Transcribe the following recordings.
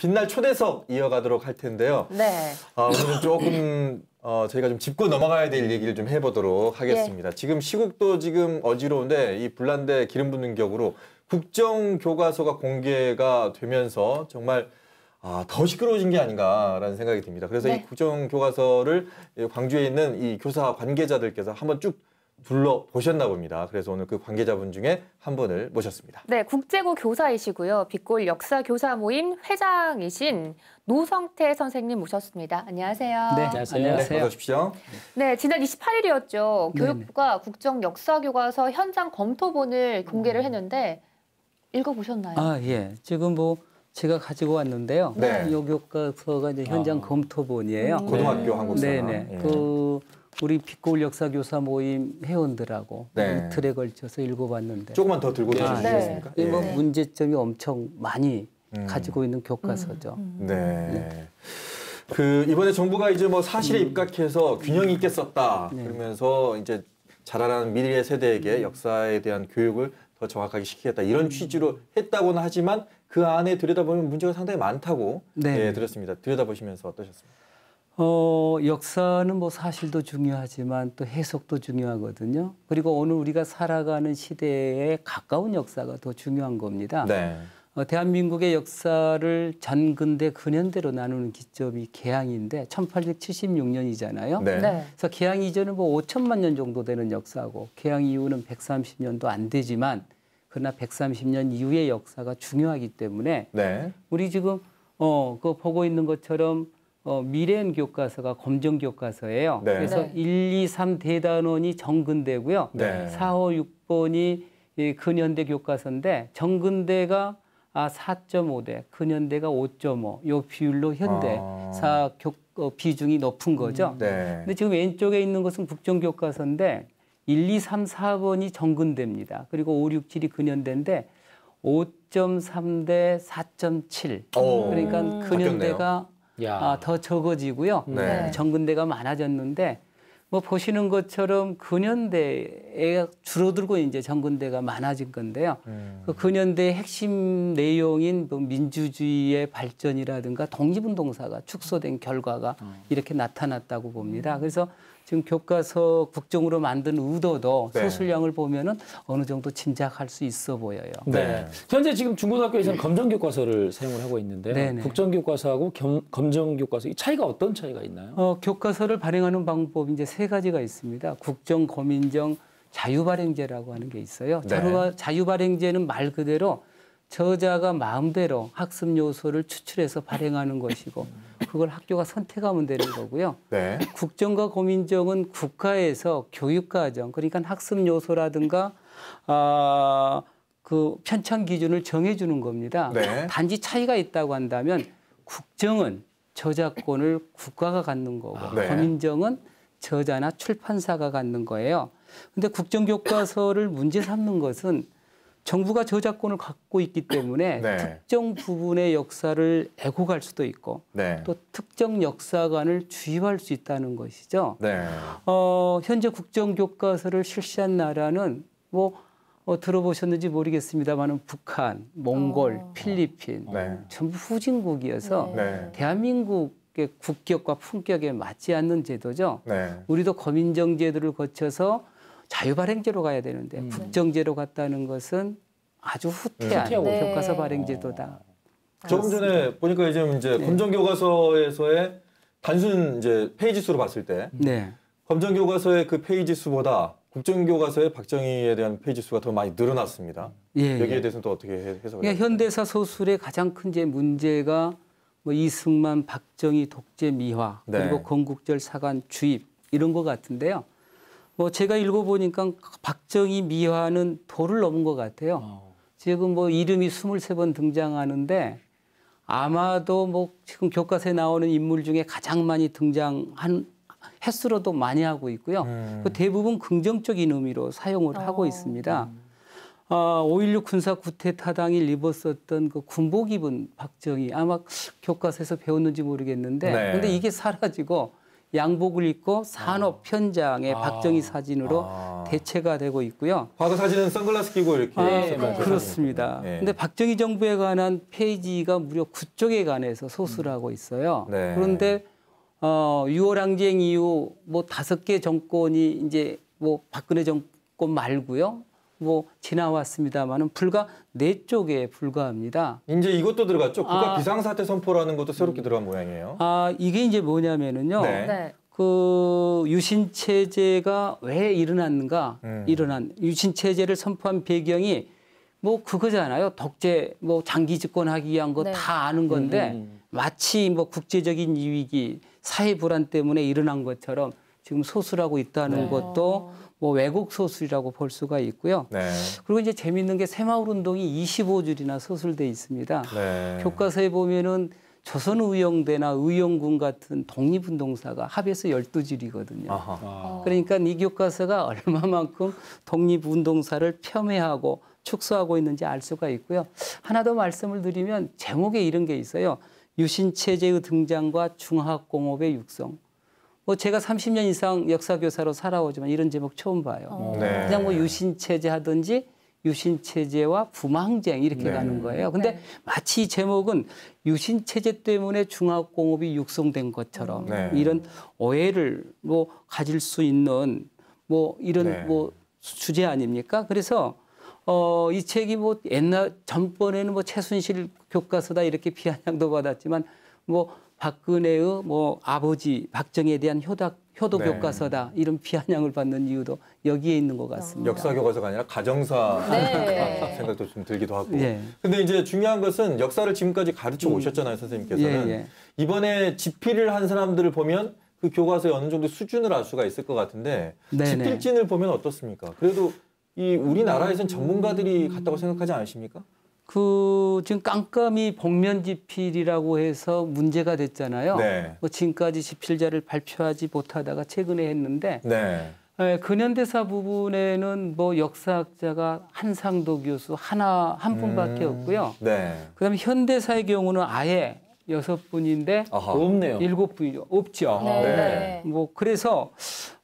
빛날 초대석 이어가도록 할 텐데요. 네. 어, 오늘은 조금 어, 저희가 좀 짚고 넘어가야 될 얘기를 좀 해보도록 하겠습니다. 예. 지금 시국도 지금 어지러운데 이 불난데 기름 붓는 격으로 국정교과서가 공개가 되면서 정말 아, 더 시끄러워진 게 아닌가라는 생각이 듭니다. 그래서 네. 이 국정교과서를 광주에 있는 이 교사 관계자들께서 한번 쭉 둘러보셨나 봅니다. 그래서 오늘 그 관계자분 중에 한 분을 모셨습니다. 네, 국제고 교사이시고요. 빛골 역사 교사 모임 회장이신 노성태 선생님 모셨습니다. 안녕하세요. 네, 안녕하세요. 안녕하세요. 네, 어서 오십시오. 네, 지난 28일이었죠. 교육부가 네네. 국정 역사 교과서 현장 검토본을 공개를 음. 했는데 읽어보셨나요? 아, 예. 지금 뭐 제가 가지고 왔는데요. 네. 요 교과서가 이제 현장 아. 검토본이에요. 고등학교 한국사. 네, 네. 예. 그 우리 빛고울 역사교사 모임 회원들하고 네. 이틀에 걸쳐서 읽어봤는데 조금만 더 들고 가니시겠습니까 네. 뭐 문제점이 엄청 많이 음. 가지고 있는 교과서죠. 음. 네. 네. 그 이번에 정부가 이제 뭐 사실에 음. 입각해서 균형 있게 썼다 그러면서 이제 자라나 미래 세대에게 역사에 대한 교육을 더 정확하게 시키겠다 이런 음. 취지로 했다고는 하지만 그 안에 들여다보면 문제가 상당히 많다고 네. 예, 들었습니다. 들여다보시면서 어떠셨습니까? 어, 역사는 뭐 사실도 중요하지만 또 해석도 중요하거든요. 그리고 오늘 우리가 살아가는 시대에 가까운 역사가 더 중요한 겁니다. 네. 어, 대한민국의 역사를 전근대 근현대로 나누는 기점이 개항인데 1876년이잖아요. 네. 네. 그래서 개항 이전은 뭐 5천만 년 정도 되는 역사고 개항 이후는 130년도 안 되지만 그러나 130년 이후의 역사가 중요하기 때문에 네. 우리 지금 어, 그 보고 있는 것처럼 어, 미래엔 교과서가 검정 교과서예요. 네. 그래서 네. 1, 2, 3 대단원이 정근대고요. 네. 4, 5, 6번이 이 근현대 교과서인데 정근대가 아 4.5대, 근현대가 5.5. 요 비율로 현대사 아. 교, 어, 비중이 높은 거죠. 음, 네. 근데 지금 왼쪽에 있는 것은 국정 교과서인데 1, 2, 3, 4번이 정근대입니다. 그리고 5, 6, 7이 근현대인데 5.3대 4.7. 그러니까 음. 근현대가 아, 더 적어지고요. 네. 정근대가 많아졌는데 뭐 보시는 것처럼 근현대에 줄어들고 이제 정근대가 많아진 건데요. 음. 그 근현대의 핵심 내용인 뭐 민주주의의 발전이라든가 독립운동사가 축소된 결과가 음. 이렇게 나타났다고 봅니다. 그래서 지금 교과서 국정으로 만든 의도도 네. 수술량을 보면은 어느 정도 짐작할 수 있어 보여요. 네. 네. 현재 지금 중고등학교에서는 검정 교과서를 사용을 하고 있는데 네, 네. 국정 교과서하고 검정 교과서 이 차이가 어떤 차이가 있나요? 어, 교과서를 발행하는 방법이 이제 세 가지가 있습니다. 국정, 검인정, 자유발행제라고 하는 게 있어요. 네. 자유발행제는 말 그대로 저자가 마음대로 학습 요소를 추출해서 발행하는 것이고 그걸 학교가 선택하면 되는 거고요. 네. 국정과 고민정은 국가에서 교육과정 그러니까 학습 요소라든가 아, 그 편찬 기준을 정해주는 겁니다. 네. 단지 차이가 있다고 한다면 국정은 저작권을 국가가 갖는 거고 아, 네. 고민정은 저자나 출판사가 갖는 거예요. 근데 국정교과서를 문제 삼는 것은 정부가 저작권을 갖고 있기 때문에 네. 특정 부분의 역사를 애곡할 수도 있고 네. 또 특정 역사관을 주입할 수 있다는 것이죠. 네. 어, 현재 국정교과서를 실시한 나라는 뭐 어, 들어보셨는지 모르겠습니다만은 북한, 몽골, 오. 어. 필리핀 네. 전부 후진국이어서 네. 네. 대한민국 국격과 품격에 맞지 않는 제도죠. 우리도 거민정제도를 거쳐서 자유 발행제로 가야 되는데 음. 국정제로 갔다는 것은 아주 후퇴한 네. 네. 교과서 발행제도다. 어. 조금 전에 보니까 이제 이제 네. 검정 교과서에서의 단순 이제 페이지 수로 봤을 때 네. 검정 교과서의 그 페이지 수보다 국정 교과서의 박정희에 대한 페이지 수가 더 많이 늘어났습니다. 예, 예. 여기에 예. 대해서는 또 어떻게 해석을? 그 현대사 소설의 가장 큰 문제가 뭐 이승만, 박정희 독재 미화 네. 그리고 건국절 사관 주입 이런 것 같은데요. 뭐 제가 읽어보니까 박정희 미화는 도를 넘은 것 같아요. 오. 어. 지금 뭐 이름이 23번 등장하는데 아마도 뭐 지금 교과서에 나오는 인물 중에 가장 많이 등장한 횟수로도 많이 하고 있고요. 음. 그 대부분 긍정적인 의미로 사용을 오. 어. 하고 있습니다. 음. 어, 아, 5.16 군사 구태 타당일 입었었던 그 군복 입은 박정희 아마 교과서에서 배웠는지 모르겠는데 네. 근데 이게 사라지고 양복을 입고 산업 아. 현장의 아. 박정희 사진으로 아. 대체가 되고 있고요. 과거 사진은 선글라스 끼고 이렇게. 아, 네. 그렇습니다. 그런데 네. 박정희 정부에 관한 페이지가 무려 9쪽에 관해서 소수하고 음. 있어요. 네. 그런데 어, 6월 항쟁 이후 뭐 다섯 개 정권이 이제 뭐 박근혜 정권 말고요. 뭐 지나왔습니다만은 불과 네 쪽에 불과합니다. 이제 이것도 들어갔죠. 국가 아, 비상사태 선포라는 것도 새롭게 음. 들어간 모양이에요. 아 이게 이제 뭐냐면은요. 네. 네. 그 유신 체제가 왜 일어났는가? 음. 일어난 유신 체제를 선포한 배경이 뭐 그거잖아요. 독재 뭐 장기 집권하기 위한 거다 네. 아는 건데 음, 음, 음. 마치 뭐 국제적인 위기, 사회 불안 때문에 일어난 것처럼 지금 소술하고 있다는 네. 것도 어. 뭐 외국 서술이라고 볼 수가 있고요. 네. 그리고 이제 재밌는 게 새마을 운동이 25줄이나 서술돼 있습니다. 네. 교과서에 보면은 조선 의용대나 의용군 같은 독립운동사가 합해서 12줄이거든요. 아하. 아. 그러니까 이 교과서가 얼마만큼 독립운동사를 폄훼하고 축소하고 있는지 알 수가 있고요. 하나 더 말씀을 드리면 제목에 이런 게 있어요. 유신체제의 등장과 중화공업의 육성. 뭐 제가 30년 이상 역사교사로 살아오지만 이런 제목 처음 봐요. 어. 네. 뭐 그냥 뭐 유신체제 하든지 유신체제와 부망쟁 이렇게 네. 가는 거예요. 근데 네. 마치 제목은 유신체제 때문에 중화공업이 육성된 것처럼 네. 이런 오해를 뭐 가질 수 있는 뭐 이런 네. 뭐 주제 아닙니까? 그래서 어, 이 책이 뭐 옛날 전번에는 뭐 최순실 교과서다 이렇게 비아냥도 받았지만 뭐 박근혜의 뭐 아버지 박정희에 대한 효덕 효도 네. 교과서다 이런 비아냥을 받는 이유도 여기에 있는 것 같습니다. 역사 교과서가 아니라 가정사 네. 생각도 좀 들기도 하고. 네. 근데 이제 중요한 것은 역사를 지금까지 가르쳐 음. 오셨잖아요, 선생님께서는. 예, 예, 이번에 집필을 한 사람들을 보면 그 교과서의 어느 정도 수준을 알 수가 있을 것 같은데 네 집필진을 네. 보면 어떻습니까? 그래도 이 우리나라에선 전문가들이 음. 같다고 생각하지 않으십니까? 그 지금 깜깜이 복면 지필이라고 해서 문제가 됐잖아요. 네. 뭐 지금까지 지필자를 발표하지 못하다가 최근에 했는데 네. 예, 근현대사 부분에는 뭐 역사학자가 한상도 교수 하나 한 분밖에 음, 없고요. 네. 그다음에 현대사의 경우는 아예 여섯 분인데 없네요. 일곱 분이죠. 없죠. 아, 네, 네. 네. 뭐 그래서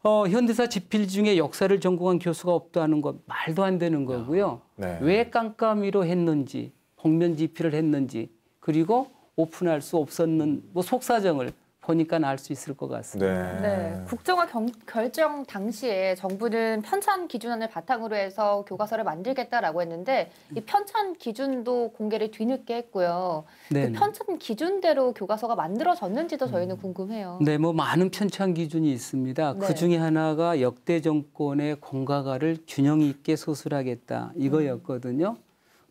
어, 현대사 집필 중에 역사를 전공한 교수가 없다는 건 말도 안 되는 거고요. 네. 왜 깜깜이로 했는지 복면 집필을 했는지 그리고 오픈할 수 없었는 뭐 속사정을 보니까 알 수 있을 것 같습니다. 네. 네. 국정화 경, 결정 당시에 정부는 편찬 기준안을 바탕으로 해서 교과서를 만들겠다라고 했는데 이 편찬 기준도 공개를 뒤늦게 했고요. 네. 그 편찬 기준대로 교과서가 만들어졌는지도 저희는 음. 궁금해요. 네, 뭐 많은 편찬 기준이 있습니다. 네. 그 중에 하나가 역대 정권의 공과가를 균형 있게 소술하겠다 이거였거든요.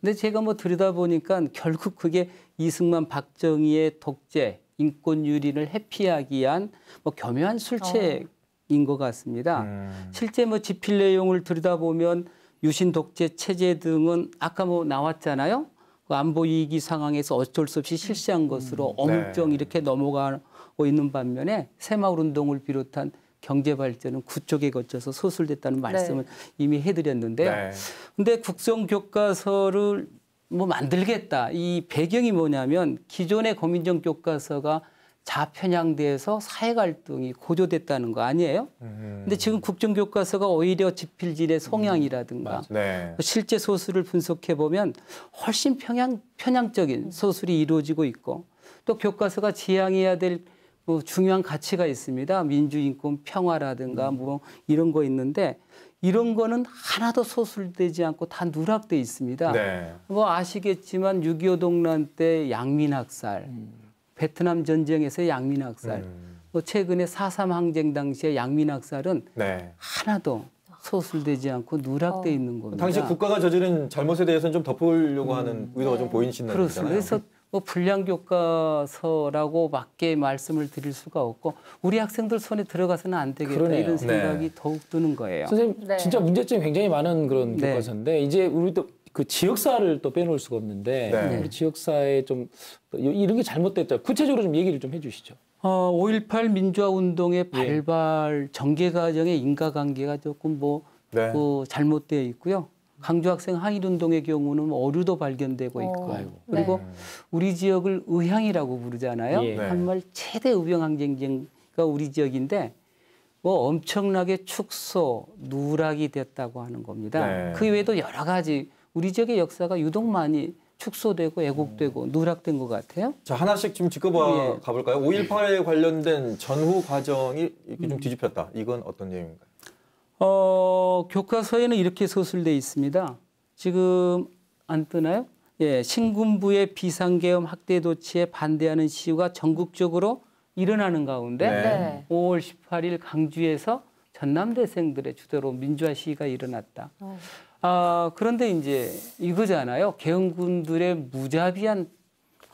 근데 제가 뭐 들여다보니까 결국 그게 이승만 박정희의 독재 인권 유린을 회피하기 위한 뭐 교묘한 술책인 어. 것 같습니다. 어. 음. 실제 뭐 집필 내용을 들여다보면 유신 독재 체제 등은 아까 뭐 나왔잖아요. 그 안보 위기 상황에서 어쩔 수 없이 실시한 음. 것으로 음. 엄정 네. 이렇게 넘어가고 있는 반면에 새마을 운동을 비롯한 경제 발전은 구쪽에 거쳐서 소술됐다는 네. 말씀을 네. 이미 해드렸는데요. 네. 근데 국정 교과서를 뭐 만들겠다. 이 배경이 뭐냐면 기존의 고민정 교과서가 자편향돼서 사회 갈등이 고조됐다는 거 아니에요? 음. 근데 지금 국정교과서가 오히려 지필질의 성향이라든가 음. 네. 실제 소수를 분석해 보면 훨씬 편향 편향적인 소술이 이루어지고 있고 또 교과서가 지향해야 될뭐 중요한 가치가 있습니다. 민주 인권 평화라든가 음. 뭐 이런 거 있는데 이런 거는 하나도 소술되지 않고 다 누락돼 있습니다. 네. 뭐 아시겠지만 6.25 동란 때 양민학살, 음. 베트남 전쟁에서 의 양민학살, 음. 뭐 최근에 4.3 항쟁 당시의 양민학살은 네. 하나도 소술되지 않고 누락돼 어. 있는 겁니다. 당시 국가가 저지른 잘못에 대해서는 좀 덮으려고 음. 하는 의도가 좀 보이시는 거잖아요. 그래서 뭐 불량 교과서라고 밖에 말씀을 드릴 수가 없고 우리 학생들 손에 들어가서는 안 되겠다 그러네요. 이런 생각이 네. 더욱 드는 거예요. 선생님 네. 진짜 문제점이 굉장히 많은 그런 네. 교과서인데 이제 우리도 그 지역사를 또 빼놓을 수가 없는데 네. 네. 우리 지역사에 좀 이런 게 잘못됐다 구체적으로 좀 얘기를 좀 해주시죠. 어, 5.18 민주화 운동의 예. 발발 예. 전개 과정의 인과관계가 조금 뭐그 네. 잘못되어 있고요. 강주 학생 항일 운동의 경우는 어류도 발견되고 있고 오, 어. 그리고 네. 우리 지역을 의향이라고 부르잖아요. 예. 네. 한말 최대 의병 항쟁쟁가 우리 지역인데 뭐 엄청나게 축소 누락이 됐다고 하는 겁니다. 네. 그 외에도 여러 가지 우리 지역의 역사가 유독 많이 축소되고 애국되고 음. 누락된 것 같아요. 자 하나씩 좀 짚어봐 예. 가볼까요? 5.18에 관련된 전후 과정이 이렇게 좀 뒤집혔다. 이건 어떤 내용인가요? 어, 교과서에는 이렇게 서술돼 있습니다. 지금 안 뜨나요? 예, 신군부의 비상계엄 학대 도치에 반대하는 시위가 전국적으로 일어나는 가운데 네. 5월 18일 강주에서 전남대생들의 주도로 민주화 시위가 일어났다. 어. 아, 그런데 이제 이거잖아요. 개헌군들의 무자비한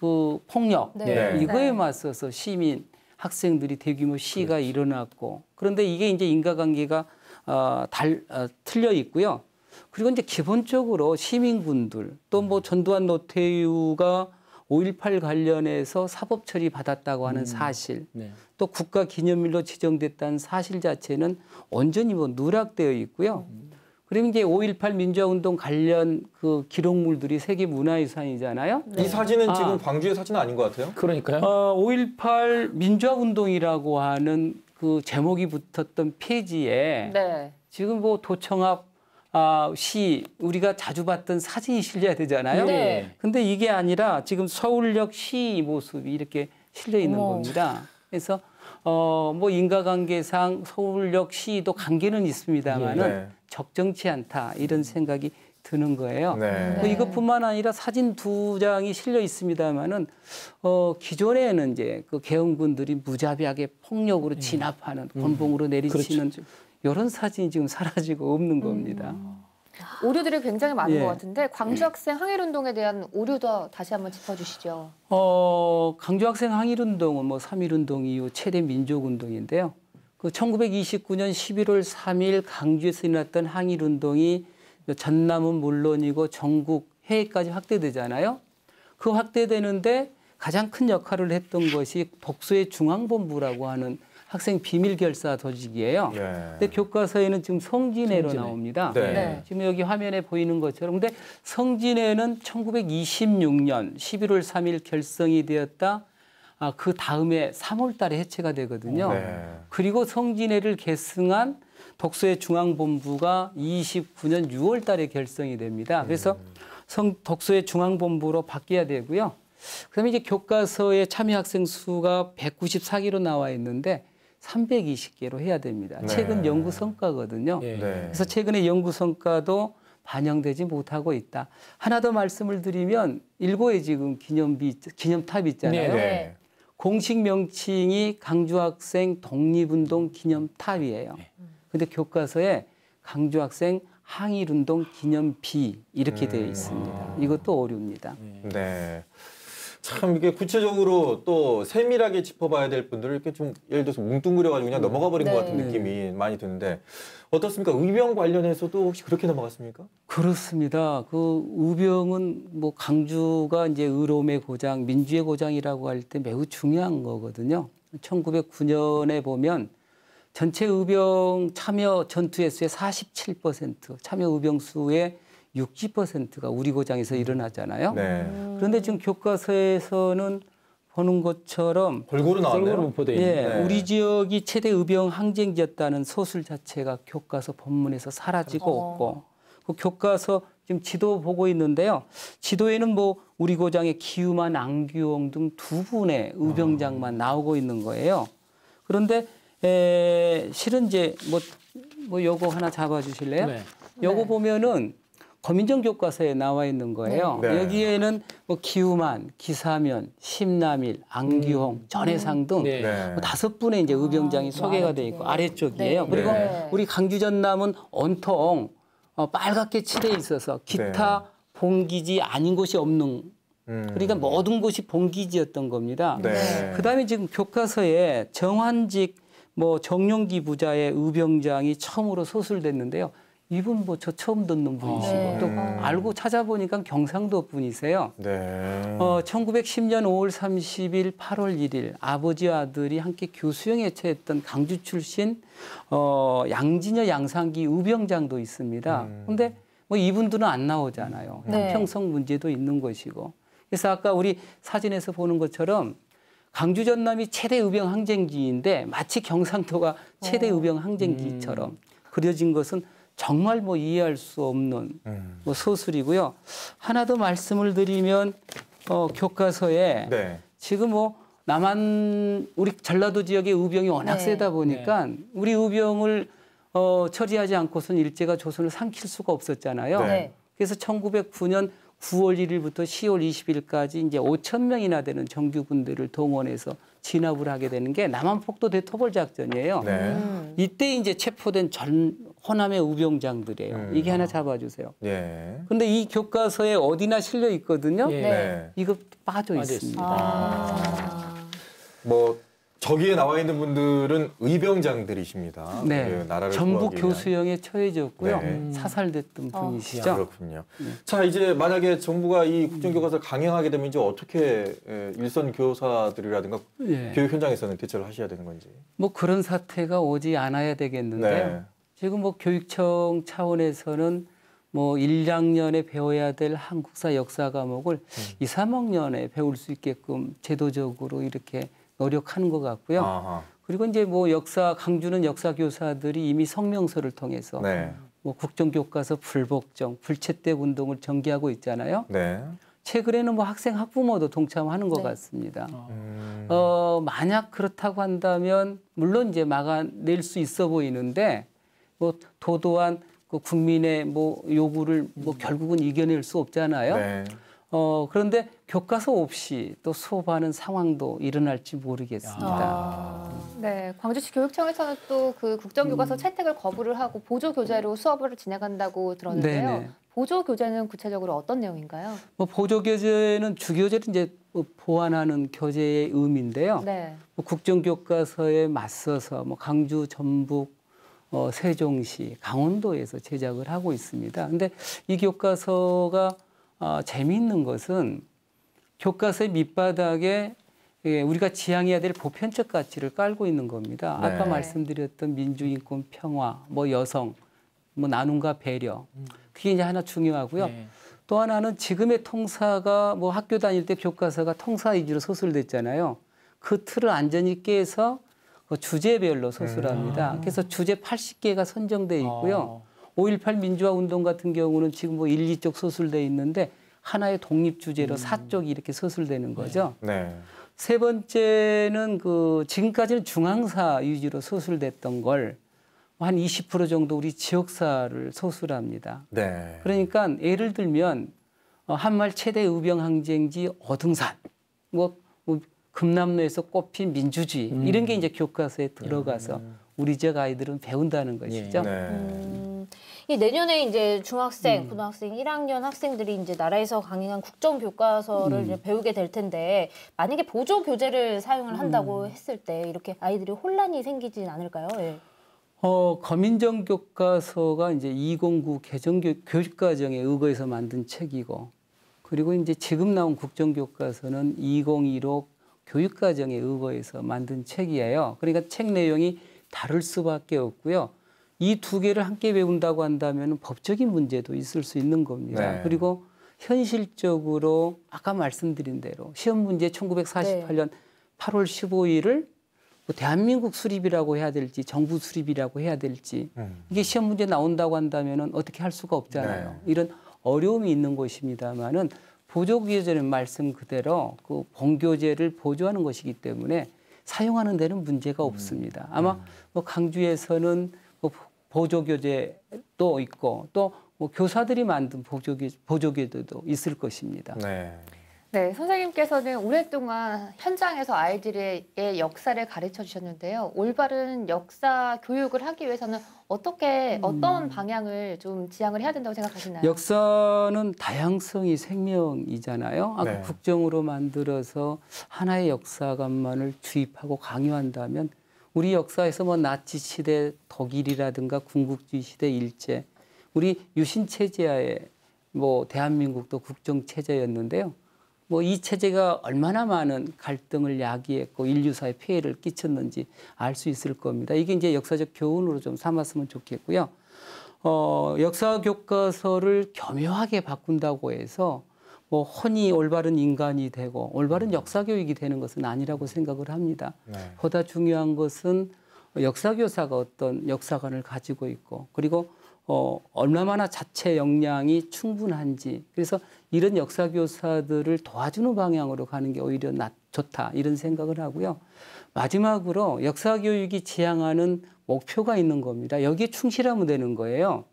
그 폭력 네. 네. 이거에 네. 맞서서 시민 학생들이 대규모 시위가 그렇죠. 일어났고 그런데 이게 이제 인과관계가 어, 달, 어, 틀려 있고요. 그리고 이제 기본적으로 시민군들 또뭐 음. 전두환 노태우가 5.18 관련해서 사법 처리 받았다고 하는 음. 사실 네. 또 국가 기념일로 지정됐다는 사실 자체는 온전히 뭐 누락되어 있고요. 음. 그러면 이제 5.18 민주화운동 관련 그 기록물들이 세계 문화유산이잖아요. 네. 이 사진은 아, 지금 광주의 사진은 아닌 것 같아요. 그러니까요. 어, 5.18 민주화운동이라고 하는 그 제목이 붙었던 페이지에 네. 지금 뭐 도청 합 아, 시 우리가 자주 봤던 사진이 실려야 되잖아요. 네. 근데 이게 아니라 지금 서울역 시 모습이 이렇게 실려 있는 어머. 겁니다. 그래서 어, 뭐 인과관계상 서울역 시도 관계는 있습니다만은 네. 적정치 않다 이런 생각이 드는 거예요. 네. 네. 이것뿐만 아니라 사진 두 장이 실려 있습니다만은 어, 기존에는 이제 그 개헌군들이 무자비하게 폭력으로 네. 진압하는 음. 권봉으로 내리치는 그렇죠. 이런 그렇죠. 사진이 지금 사라지고 없는 음. 겁니다. 음. 오류들이 굉장히 많은 예. 것 같은데 광주 예. 학생 항일 운동에 대한 오류도 다시 한번 짚어주시죠. 어, 광주 학생 항일 운동은 뭐 삼일 운동 이후 최대 민족 운동인데요. 그 1929년 11월 3일 광주에서 일어났던 항일 운동이 전남은 물론이고 전국 해외까지 확대되잖아요. 그 확대되는데 가장 큰 역할을 했던 것이 복수의 중앙본부라고 하는 학생 비밀 결사 조직이에요. 예. 근데 교과서에는 지금 성진회로 성진해. 나옵니다. 네. 네. 지금 여기 화면에 보이는 것처럼 근데 성진회는 1926년 11월 3일 결성이 되었다. 아, 그 다음에 3월 달에 해체가 되거든요. 네. 그리고 성진회를 계승한 독서의 중앙본부가 29년 6월 달에 결성이 됩니다. 그래서 성독서의 중앙본부로 바뀌어야 되고요. 그다음에 이제 교과서에 참여 학생 수가 1 9 4개로 나와 있는데 320개로 해야 됩니다. 네. 최근 연구 성과거든요. 예. 네. 그래서 최근의 연구 성과도 반영되지 못하고 있다. 하나 더 말씀을 드리면 일고에 지금 기념비 기념탑 있잖아요. 네. 네. 공식 명칭이 강주학생 독립운동 기념탑이에요. 네. 근데 교과서에 강주학생 항일운동 기념비 이렇게 되어 음. 있습니다. 이것도 오류입니다. 예. 네. 참 이게 구체적으로 또 세밀하게 짚어봐야 될 분들을 이렇게 좀 예를 들어서 뭉뚱그려가지고 그냥 넘어가 버린 네. 것 네. 같은 네. 느낌이 많이 드는데 어떻습니까? 의병 관련해서도 혹시 그렇게 넘어갔습니까? 그렇습니다. 그 의병은 뭐 강주가 이제 의로움의 고장, 민주의 고장이라고 할 때 매우 중요한 거거든요. 1909년에 보면 전체 의병 참여 전투 의수의47% 참여 의병 수의 60%가 우리 고장에서 일어나잖아요. 네. 그런데 지금 교과서에서는 보는 것처럼 골고루 나왔네요. 골고루 예, 네. 우리 지역이 최대 의병 항쟁지였다는 소술 자체가 교과서 본문에서 사라지고 어. 없고 그 교과서 지금 지도 보고 있는데요. 지도에는 뭐 우리 고장의 기우만 안규홍 등 두 분의 의병장만 어. 아. 나오고 있는 거예요. 그런데 에, 실은 이제 뭐, 뭐 요거 하나 잡아주실래요? 네. 요거 네. 보면은 검민정 교과서에 나와 있는 거예요. 네. 네. 여기에는 뭐 기우만, 기사면, 심남일, 안규홍 음. 전해상 등 네. 네. 뭐 다섯 분의 이제 의병장이 아, 소개가 돼 있고 아래쪽이에요. 그리고 우리 강주 전남은 온통 어, 빨갛게 칠해 있어서 기타 봉기지 아닌 곳이 없는 음. 그러니까 모든 곳이 본기지였던 겁니다. 네. 그다음에 지금 교과서에 정환직 뭐 정용기 부자의 의병장이 처음으로 소술됐는데요. 이분 뭐저 처음 듣는 분이시고 아, 네. 또 알고 찾아보니까 경상도 분이세요. 네. 어, 1910년 5월 30일, 8월 1일 아버지와 아들이 함께 교수형에 처했던 강주 출신 어, 양진여 양상기 우병장도 있습니다. 음. 근데 뭐 이분들은 안 나오잖아요. 네. 형 평성 문제도 있는 것이고. 그래서 아까 우리 사진에서 보는 것처럼 광주 전남이 최대 의병 항쟁지인데 마치 경상도가 최대 오. 어. 의병 항쟁지처럼 음. 그려진 것은 정말 뭐 이해할 수 없는 음. 뭐 소설이고요. 하나 더 말씀을 드리면 어, 교과서에 네. 지금 뭐 남한 우리 전라도 지역의 의병이 워낙 네. 세다 보니까 네. 우리 의병을 어, 처리하지 않고선 일제가 조선을 삼킬 수가 없었잖아요. 네. 네. 그래서 1909년 9월 1일부터 10월 20일까지 이제 5천 명이나 되는 정규 군들을 동원해서 진압을 하게 되는 게 남한 폭도 대토벌 작전이에요. 네. 음. 이때 이제 체포된 전 호남의 우병장들이에요. 음. 이게 하나 잡아주세요. 그런데 예. 이 교과서에 어디나 실려 있거든요. 예. 네. 이거 빠져, 빠져 있습니다. 아. 아. 뭐 저기에 나와 있는 분들은 의병장들이십니다. 네. 그 나라를 전북 교수형에 처해졌고요. 네. 음. 사살됐던 어. 아, 분이시죠. 그렇군요. 네. 자 이제 만약에 정부가 이 국정교과서를 강행하게 되면 이제 어떻게 일선 교사들이라든가 네. 교육 현장에서는 대처를 하셔야 되는 건지. 뭐 그런 사태가 오지 않아야 되겠는데 네. 지금 뭐 교육청 차원에서는 뭐 1, 2학년에 배워야 될 한국사 역사 과목을 음. 2, 3학년에 배울 수 있게끔 제도적으로 이렇게 노력하는 것 같고요. 아하. 그리고 이제 뭐 역사 강주는 역사 교사들이 이미 성명서를 통해서 네. 뭐 국정교과서 불복종, 불체대 운동을 전개하고 있잖아요. 네. 최근에는 뭐 학생 학부모도 동참하는 것 네. 같습니다. 어. 음. 어, 만약 그렇다고 한다면 물론 이제 막아낼 수 있어 보이는데 뭐 도도한 그 국민의 뭐 요구를 뭐 음. 결국은 이겨낼 수 없잖아요. 네. 어, 그런데 교과서 없이 또 수업하는 상황도 일어날지 모르겠습니다. 아. 네, 광주시 교육청에서는 또 그 국정교과서 음. 채택을 거부를 하고 보조 교재로 수업을 진행한다고 들었는데요. 네네. 네. 보조 교재는 구체적으로 어떤 내용인가요? 뭐 보조 교재는 주교재를 이제 뭐 보완하는 교재의 의미인데요. 네. 뭐 국정교과서에 맞서서 뭐 강주, 전북, 어, 세종시, 강원도에서 제작을 하고 있습니다. 근데 이 교과서가 어, 재미있는 것은 교과서의 밑바닥에 예, 우리가 지향해야 될 보편적 가치를 깔고 있는 겁니다. 네. 아까 말씀드렸던 민주, 인권, 평화, 뭐 여성, 뭐 나눔과 배려. 음. 그게 이제 하나 중요하고요. 네. 또 하나는 지금의 통사가 뭐 학교 다닐 때 교과서가 통사 위주로 소설됐잖아요. 그 틀을 안전히 깨서 그 주제별로 소설합니다. 네. 아. 그래서 주제 80개가 선정돼 있고요. 아. 5.18 민주화 운동 같은 경우는 지금 뭐 1, 2쪽 서술돼 있는데 하나의 독립 주제로 사쪽이 음. 이렇게 서술되는 네. 거죠. 네. 네. 세 번째는 그 지금까지는 중앙사 위주로 서술됐던 걸 한 20% 정도 우리 지역사를 서술합니다. 네. 그러니까 예를 들면 어, 한말 최대 의병항쟁지 어등산, 뭐, 뭐 금남로에서 꽃핀 민주주의 음. 이런 게 음. 이제 교과서에 들어가서 음. 우리 지역 아이들은 배운다는 것이죠. 예, 예. 네. 음. 이 내년에 이제 중학생, 음. 고등학생 1학년 학생들이 이제 나라에서 강행한 국정 교과서를 음. 이제 배우게 될 텐데 만약에 보조 교재를 사용을 한다고 음. 했을 때 이렇게 아이들이 혼란이 생기진 않을까요? 예. 어, 검인정 교과서가 이제 209 개정 교육과정에 의거해서 만든 책이고 그리고 이제 지금 나온 국정 교과서는 2016 교육과정에 의거해서 만든 책이에요. 그러니까 책 내용이 다를 수밖에 없고요. 이두 개를 함께 배운다고 한다면 법적인 문제도 있을 수 있는 겁니다. 네. 그리고 현실적으로 아까 말씀드린 대로 시험 문제 1948년 네. 8월 15일을 뭐 대한민국 수립이라고 해야 될지 정부 수립이라고 해야 될지 음. 이게 시험 문제 나온다고 한다면 어떻게 할 수가 없잖아요. 네. 이런 어려움이 있는 것입니다만은 보조교재는 기 말씀 그대로 그 본교재를 보조하는 것이기 때문에 사용하는 데는 문제가 음. 없습니다. 아마 음. 뭐 강주에서는 보조교재도 있고 또뭐 교사들이 만든 보조교, 보조교재도 있을 것입니다. 네. 네, 선생님께서는 오랫동안 현장에서 아이들의 역사를 가르쳐 주셨는데요. 올바른 역사 교육을 하기 위해서는 어떻게 음. 어떤 음. 방향을 좀 지향을 해야 된다고 생각하시나요? 역사는 다양성이 생명이잖아요. 아까 네. 국정으로 만들어서 하나의 역사관만을 주입하고 강요한다면 우리 역사에서 뭐 나치 시대 독일이라든가 군국주의 시대 일제 우리 유신 체제하에 뭐 대한민국도 국정 체제였는데요. 뭐 이 체제가 얼마나 많은 갈등을 야기했고 인류사에 피해를 끼쳤는지 알 수 있을 겁니다. 이게 이제 역사적 교훈으로 좀 삼았으면 좋겠고요. 어, 역사 교과서를 교묘하게 바꾼다고 해서 뭐 흔히 올바른 인간이 되고 올바른 음. 역사 교육이 되는 것은 아니라고 생각을 합니다. 네. 보다 중요한 것은 역사 교사가 어떤 역사관을 가지고 있고 그리고 어 얼마나 자체 역량이 충분한지 그래서 이런 역사 교사들을 도와주는 방향으로 가는 게 오히려 낫, 좋다 이런 생각을 하고요. 마지막으로 역사 교육이 지향하는 목표가 있는 겁니다. 여기에 충실하면 되는 거예요.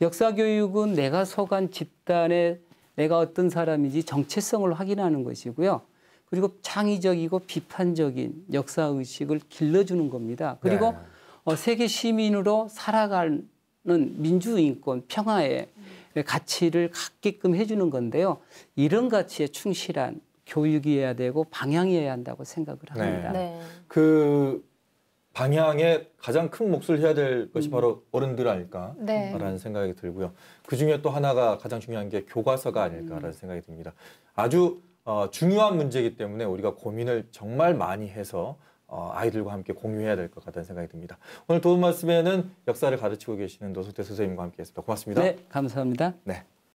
역사 교육은 내가 속한 집단의 내가 어떤 사람인지 정체성을 확인하는 것이고요. 그리고 창의적이고 비판적인 역사 의식을 길러주는 겁니다. 그리고 네. 어, 세계 시민으로 살아가는 민주 인권 평화의 가치를 갖게끔 해주는 건데요. 이런 가치에 충실한 교육이어야 되고 방향이어야 한다고 생각을 합니다. 네. 네. 그 방향에 가장 큰 몫을 해야 될 것이 음. 바로 어른들 아닐까라는 네. 생각이 들고요. 그 중에 또 하나가 가장 중요한 게 교과서가 음. 아닐까라는 생각이 듭니다. 아주 어, 중요한 문제이기 때문에 우리가 고민을 정말 많이 해서 어, 아이들과 함께 공유해야 될 것 같다는 생각이 듭니다. 오늘 도움 말씀에는 역사를 가르치고 계시는 노석태 선생님과 함께했습니다. 고맙습니다. 네, 감사합니다. 네.